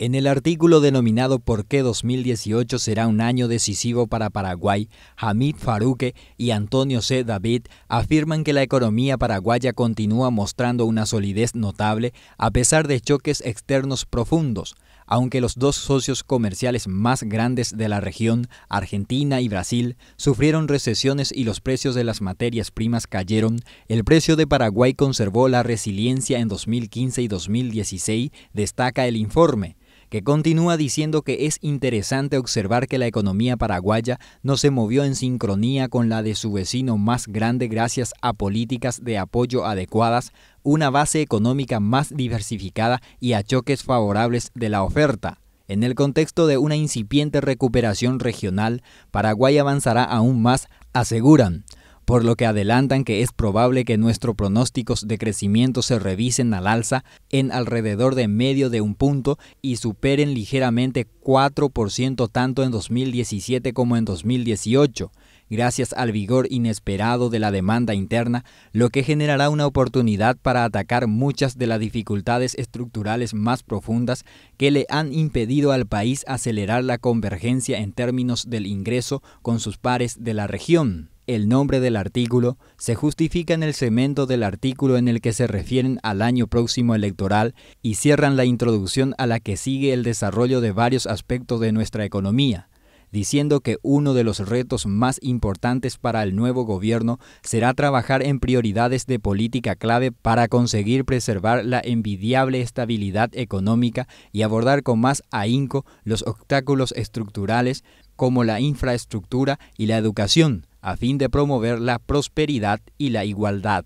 En el artículo denominado ¿Por qué 2018 será un año decisivo para Paraguay?, Hamid Faruque y Antonio C. David afirman que la economía paraguaya continúa mostrando una solidez notable a pesar de choques externos profundos, aunque los dos socios comerciales más grandes de la región, Argentina y Brasil, sufrieron recesiones y los precios de las materias primas cayeron, el precio de Paraguay conservó la resiliencia en 2015 y 2016, destaca el informe que continúa diciendo que es interesante observar que la economía paraguaya no se movió en sincronía con la de su vecino más grande gracias a políticas de apoyo adecuadas, una base económica más diversificada y a choques favorables de la oferta. En el contexto de una incipiente recuperación regional, Paraguay avanzará aún más, aseguran por lo que adelantan que es probable que nuestros pronósticos de crecimiento se revisen al alza en alrededor de medio de un punto y superen ligeramente 4% tanto en 2017 como en 2018, gracias al vigor inesperado de la demanda interna, lo que generará una oportunidad para atacar muchas de las dificultades estructurales más profundas que le han impedido al país acelerar la convergencia en términos del ingreso con sus pares de la región el nombre del artículo se justifica en el cemento del artículo en el que se refieren al año próximo electoral y cierran la introducción a la que sigue el desarrollo de varios aspectos de nuestra economía, diciendo que uno de los retos más importantes para el nuevo gobierno será trabajar en prioridades de política clave para conseguir preservar la envidiable estabilidad económica y abordar con más ahínco los obstáculos estructurales como la infraestructura y la educación a fin de promover la prosperidad y la igualdad.